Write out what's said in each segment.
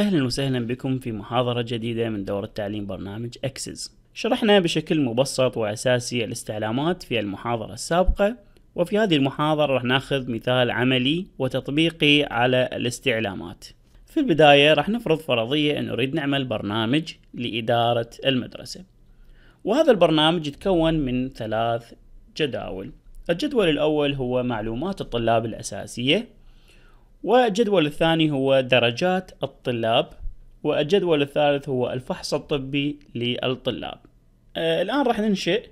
أهلا وسهلا بكم في محاضرة جديدة من دورة تعليم برنامج أكسس شرحنا بشكل مبسط وأساسي الاستعلامات في المحاضرة السابقة وفي هذه المحاضرة راح ناخذ مثال عملي وتطبيقي على الاستعلامات في البداية راح نفرض فرضية أن نريد نعمل برنامج لإدارة المدرسة وهذا البرنامج يتكون من ثلاث جداول الجدول الأول هو معلومات الطلاب الأساسية والجدول الثاني هو درجات الطلاب والجدول الثالث هو الفحص الطبي للطلاب آه الآن راح ننشئ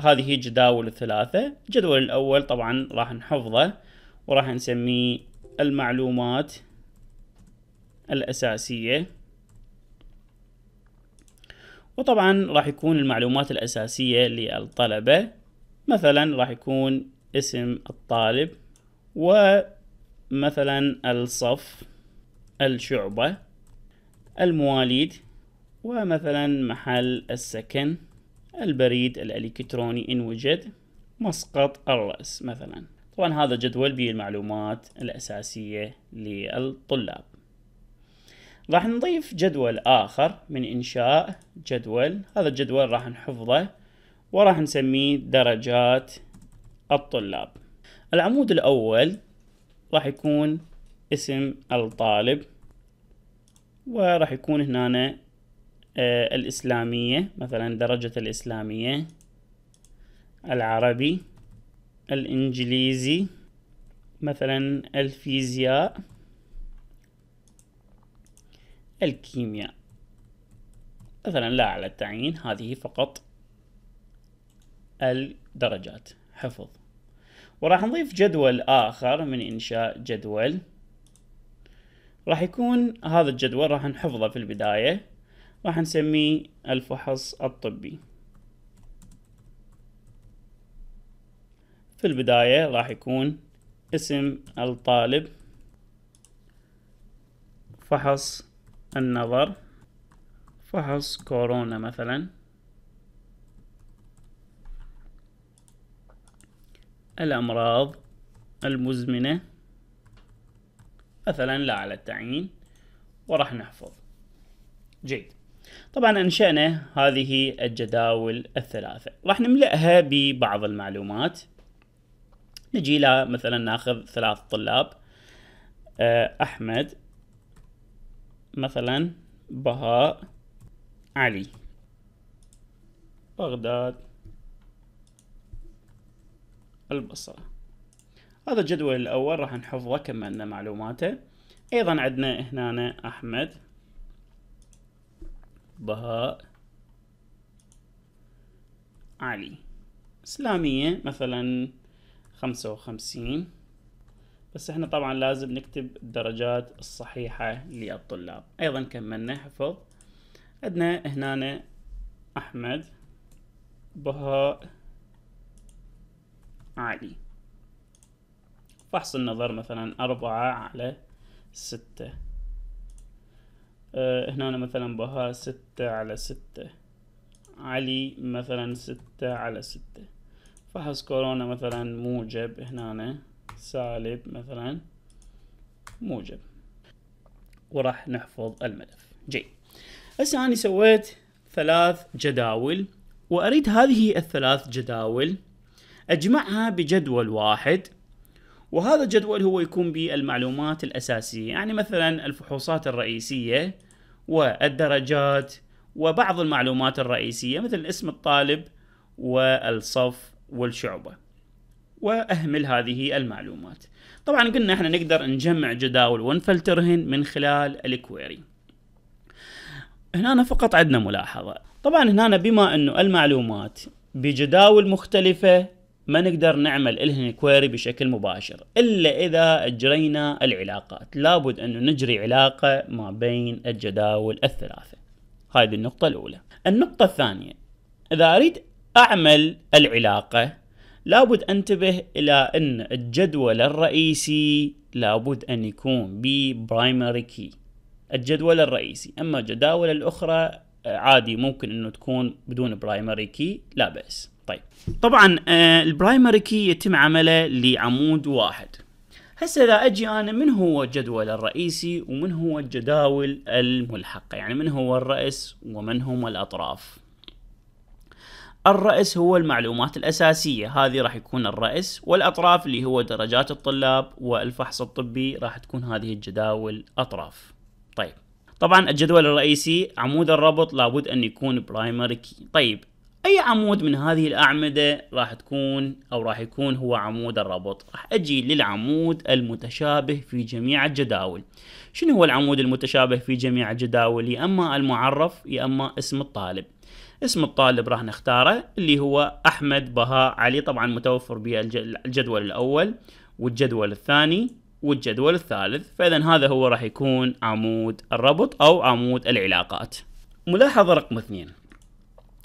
هذه الجداول الثلاثة الجدول الأول طبعا راح نحفظه وراح نسميه المعلومات الأساسية وطبعا راح يكون المعلومات الأساسية للطلبة مثلا راح يكون اسم الطالب و مثلا الصف الشعبة المواليد ومثلا محل السكن البريد الإلكتروني إن وجد مسقط الرأس مثلا طبعا هذا جدول المعلومات الأساسية للطلاب راح نضيف جدول آخر من إنشاء جدول هذا الجدول راح نحفظه وراح نسميه درجات الطلاب العمود الأول راح يكون اسم الطالب وراح يكون هنا آه الإسلامية مثلا درجة الإسلامية العربي الإنجليزي مثلا الفيزياء الكيمياء مثلا لا على التعيين هذه فقط الدرجات حفظ وراح نضيف جدول آخر من إنشاء جدول راح يكون هذا الجدول راح نحفظه في البداية راح نسميه الفحص الطبي في البداية راح يكون اسم الطالب فحص النظر فحص كورونا مثلاً الأمراض المزمنة مثلا لا على التعيين وراح نحفظ جيد طبعا أنشأنا هذه الجداول الثلاثة راح نملأها ببعض المعلومات نجي لها مثلا ناخذ ثلاث طلاب آه، أحمد مثلا بهاء علي بغداد البصرة هذا الجدول الأول راح نحفظه كملنا معلوماته أيضا عندنا هنا أحمد بهاء علي إسلامية مثلا خمسة وخمسين بس احنا طبعا لازم نكتب الدرجات الصحيحة للطلاب أيضا كملنا حفظ عندنا هنا أحمد بهاء عالي فحص النظر مثلا أربعة على ستة أه، هنا أنا مثلا بها ستة على ستة علي مثلا ستة على ستة فحص كورونا مثلا موجب هنا أنا سالب مثلا موجب وراح نحفظ الملف جيد هسه أنا سويت ثلاث جداول وأريد هذه الثلاث جداول أجمعها بجدول واحد وهذا الجدول هو يكون بالمعلومات الأساسية يعني مثلا الفحوصات الرئيسية والدرجات وبعض المعلومات الرئيسية مثل اسم الطالب والصف والشعبة وأهمل هذه المعلومات طبعا قلنا احنا نقدر نجمع جداول ونفلترهن من خلال الكويري هنا فقط عندنا ملاحظة طبعا هنا بما أنه المعلومات بجداول مختلفة ما نقدر نعمل الهن كويري بشكل مباشر الا اذا اجرينا العلاقات لابد انه نجري علاقة ما بين الجداول الثلاثة هذه النقطة الاولى النقطة الثانية اذا اريد اعمل العلاقة لابد انتبه الى ان الجدول الرئيسي لابد ان يكون primary كي الجدول الرئيسي اما الجداول الاخرى عادي ممكن انه تكون بدون برايمري كي لا باس طيب طبعا آه، البرايمري كي يتم عمله لعمود واحد هسه اذا اجي انا من هو الجدول الرئيسي ومن هو الجداول الملحقه يعني من هو الراس ومن هم الاطراف الرأس هو المعلومات الأساسية هذه راح يكون الرأس والأطراف اللي هو درجات الطلاب والفحص الطبي راح تكون هذه الجداول أطراف طيب طبعا الجدول الرئيسي عمود الربط لابد أن يكون برايمري كي طيب أي عمود من هذه الأعمدة راح تكون أو راح يكون هو عمود الربط راح أجي للعمود المتشابه في جميع الجداول شنو هو العمود المتشابه في جميع الجداول يا أما المعرف يا أما اسم الطالب اسم الطالب راح نختاره اللي هو أحمد بهاء علي طبعا متوفر بالجدول الأول والجدول الثاني والجدول الثالث فإذا هذا هو راح يكون عمود الربط أو عمود العلاقات ملاحظة رقم اثنين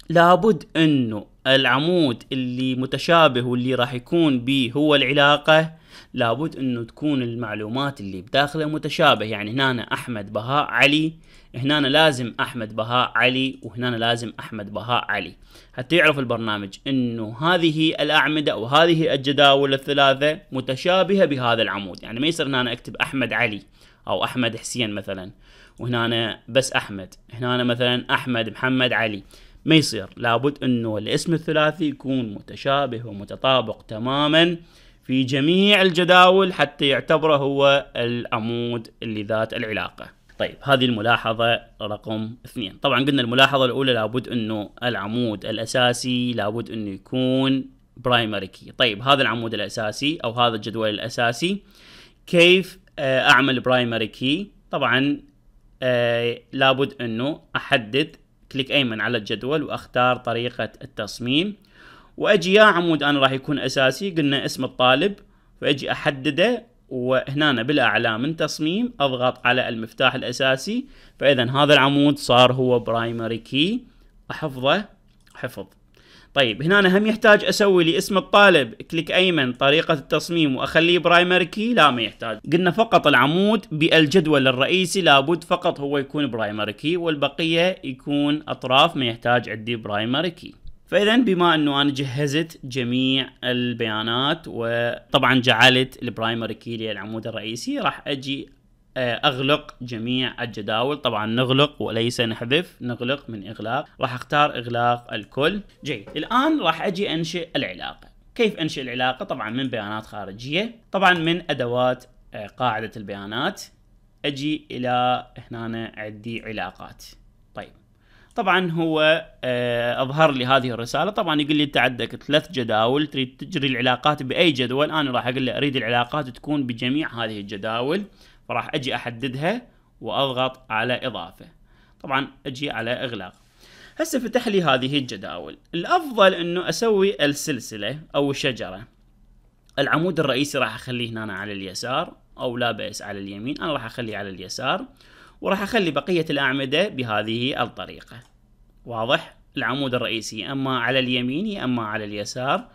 لابد أنه العمود اللي متشابه واللي راح يكون به هو العلاقة لابد انه تكون المعلومات اللي بداخله متشابه يعني هنا احمد بهاء علي هنا لازم احمد بهاء علي وهنا لازم احمد بهاء علي حتى يعرف البرنامج انه هذه الاعمده او هذه الجداول الثلاثه متشابهه بهذا العمود يعني ما يصير هنا اكتب احمد علي او احمد حسين مثلا وهنا بس احمد هنا مثلا احمد محمد علي ما يصير لابد انه الاسم الثلاثي يكون متشابه ومتطابق تماما في جميع الجداول حتى يعتبره هو العمود لذات العلاقة طيب هذه الملاحظة رقم اثنين طبعا قلنا الملاحظة الأولى لابد أنه العمود الأساسي لابد أنه يكون برايمري كي طيب هذا العمود الأساسي أو هذا الجدول الأساسي كيف آه، أعمل برايمري كي طبعا آه، لابد أنه أحدد كليك أيمن على الجدول وأختار طريقة التصميم واجي يا عمود انا راح يكون اساسي قلنا اسم الطالب فاجي احدده وهنا بالاعلى من تصميم اضغط على المفتاح الاساسي فاذا هذا العمود صار هو برايمري كي احفظه حفظ طيب هنا أنا هم يحتاج اسوي لي اسم الطالب كليك ايمن طريقه التصميم واخليه برايمري كي لا ما يحتاج قلنا فقط العمود بالجدول الرئيسي لابد فقط هو يكون برايمري كي والبقيه يكون اطراف ما يحتاج عندي برايمري كي فاذا بما انه انا جهزت جميع البيانات وطبعا جعلت البرايمري كي العمود الرئيسي راح اجي آه، اغلق جميع الجداول طبعا نغلق وليس نحذف نغلق من اغلاق راح اختار اغلاق الكل جيد الان راح اجي انشئ العلاقه كيف انشئ العلاقه طبعا من بيانات خارجيه طبعا من ادوات آه، قاعده البيانات اجي الى هنا عندي علاقات طبعا هو آه، اظهر لي هذه الرساله طبعا يقول لي انت عندك ثلاث جداول تريد تجري العلاقات باي جدول انا راح اقول له اريد العلاقات تكون بجميع هذه الجداول فراح اجي احددها واضغط على اضافه طبعا اجي على اغلاق هسه فتح لي هذه الجداول الافضل انه اسوي السلسله او الشجره العمود الرئيسي راح اخليه هنا على اليسار او لا باس على اليمين انا راح اخليه على اليسار وراح اخلي بقيه الاعمده بهذه الطريقه واضح العمود الرئيسي اما على اليمين اما على اليسار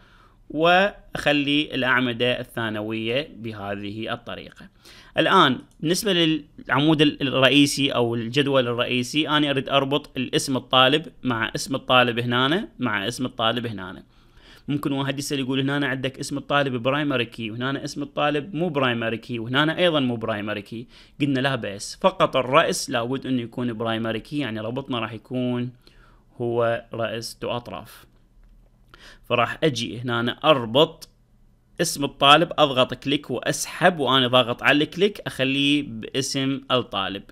واخلي الاعمده الثانويه بهذه الطريقه الان بالنسبه للعمود الرئيسي او الجدول الرئيسي انا اريد اربط الاسم الطالب مع اسم الطالب هنا مع اسم الطالب هنا ممكن واحد يسال يقول هنا عندك اسم الطالب برايمري كي وهنا اسم الطالب مو برايمري كي وهنا ايضا مو برايمري كي قلنا لا بس فقط الراس لابد انه يكون برايمري كي يعني ربطنا راح يكون هو راس ذو اطراف فراح اجي هنا اربط اسم الطالب اضغط كليك واسحب وانا ضاغط على الكليك اخليه باسم الطالب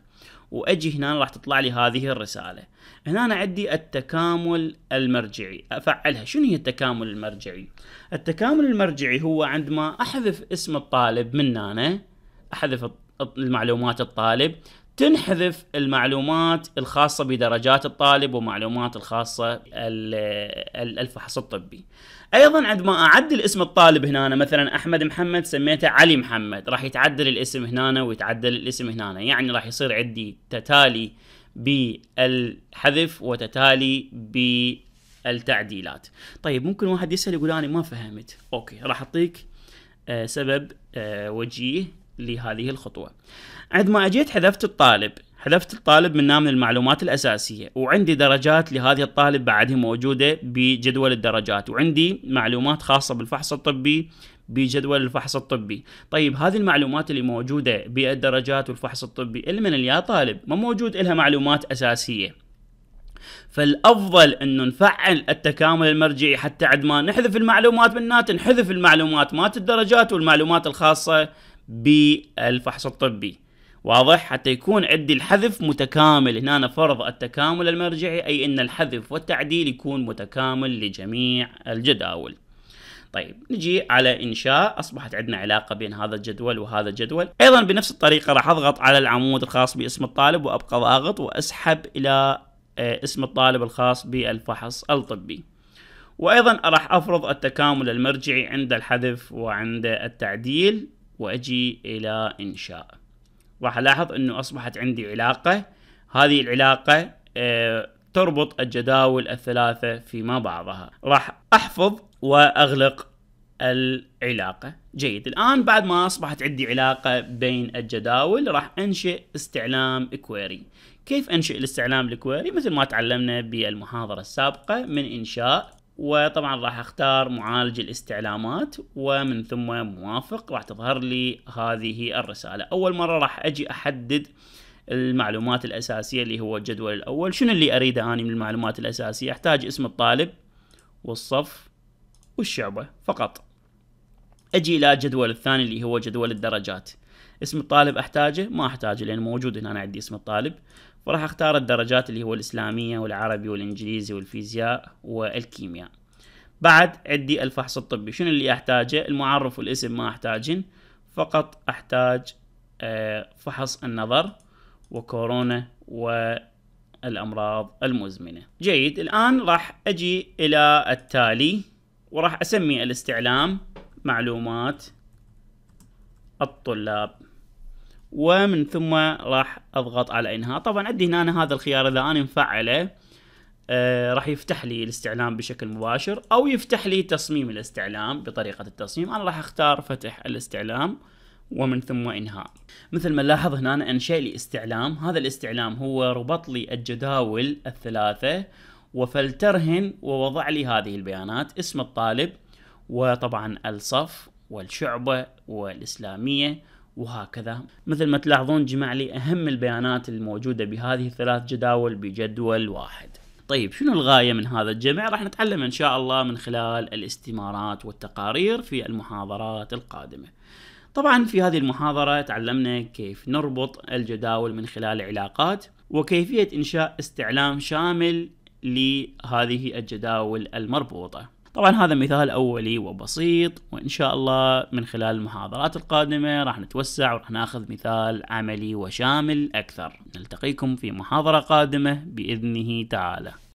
واجي هنا راح تطلع لي هذه الرساله هنا أنا عندي التكامل المرجعي افعلها شنو هي التكامل المرجعي التكامل المرجعي هو عندما احذف اسم الطالب من هنا احذف المعلومات الطالب تنحذف المعلومات الخاصة بدرجات الطالب ومعلومات الخاصة الفحص الطبي ايضا عندما اعدل اسم الطالب هنا أنا مثلا احمد محمد سميته علي محمد راح يتعدل الاسم هنا ويتعدل الاسم هنا يعني راح يصير عندي تتالي بالحذف وتتالي بالتعديلات طيب ممكن واحد يسأل يقول انا ما فهمت اوكي راح اعطيك آه، سبب آه، وجيه لهذه الخطوة عند ما اجيت حذفت الطالب حذفت الطالب من من المعلومات الأساسية وعندي درجات لهذه الطالب بعدها موجودة بجدول الدرجات وعندي معلومات خاصة بالفحص الطبي بجدول الفحص الطبي طيب هذه المعلومات اللي موجودة بالدرجات والفحص الطبي اللي من اللي طالب ما موجود إلها معلومات أساسية فالافضل انه نفعل التكامل المرجعي حتى عد ما نحذف المعلومات منات نحذف المعلومات مات الدرجات والمعلومات الخاصه بالفحص الطبي واضح حتى يكون عندي الحذف متكامل هنا فرض التكامل المرجعي أي أن الحذف والتعديل يكون متكامل لجميع الجداول طيب نجي على انشاء اصبحت عندنا علاقه بين هذا الجدول وهذا الجدول ايضا بنفس الطريقه راح اضغط على العمود الخاص باسم الطالب وابقى ضاغط واسحب الى آه، اسم الطالب الخاص بالفحص الطبي وايضا راح افرض التكامل المرجعي عند الحذف وعند التعديل واجي الى انشاء راح الاحظ انه اصبحت عندي علاقة هذه العلاقة آه، تربط الجداول الثلاثة فيما بعضها راح احفظ واغلق العلاقة جيد الآن بعد ما أصبحت عندي علاقة بين الجداول راح أنشئ استعلام كويري كيف أنشئ الاستعلام الكويري مثل ما تعلمنا بالمحاضرة السابقة من إنشاء وطبعا راح اختار معالج الاستعلامات ومن ثم موافق راح تظهر لي هذه الرسالة اول مرة راح اجي احدد المعلومات الاساسية اللي هو الجدول الاول شنو اللي اريده اني من المعلومات الاساسية احتاج اسم الطالب والصف والشعبة فقط اجي الى الجدول الثاني اللي هو جدول الدرجات اسم الطالب احتاجه ما احتاجه لان موجود هنا عندي اسم الطالب وراح اختار الدرجات اللي هو الإسلامية والعربي والإنجليزي والفيزياء والكيمياء بعد عدي الفحص الطبي شنو اللي أحتاجه المعرف والاسم ما أحتاجن فقط أحتاج آه، فحص النظر وكورونا والأمراض المزمنة جيد الآن راح أجي إلى التالي وراح أسمي الاستعلام معلومات الطلاب ومن ثم راح اضغط على انهاء طبعا عندي هنا أنا هذا الخيار اذا انا مفعله آه، راح يفتح لي الاستعلام بشكل مباشر او يفتح لي تصميم الاستعلام بطريقة التصميم انا راح اختار فتح الاستعلام ومن ثم انهاء مثل ما نلاحظ هنا انشئ لي استعلام هذا الاستعلام هو ربط لي الجداول الثلاثة وفلترهن ووضع لي هذه البيانات اسم الطالب وطبعا الصف والشعبة والإسلامية وهكذا مثل ما تلاحظون جمع لي أهم البيانات الموجودة بهذه الثلاث جداول بجدول واحد طيب شنو الغاية من هذا الجمع راح نتعلم إن شاء الله من خلال الاستمارات والتقارير في المحاضرات القادمة طبعا في هذه المحاضرة تعلمنا كيف نربط الجداول من خلال علاقات وكيفية إنشاء استعلام شامل لهذه الجداول المربوطة طبعا هذا مثال أولي وبسيط وإن شاء الله من خلال المحاضرات القادمة راح نتوسع وراح ناخذ مثال عملي وشامل أكثر نلتقيكم في محاضرة قادمة بإذنه تعالى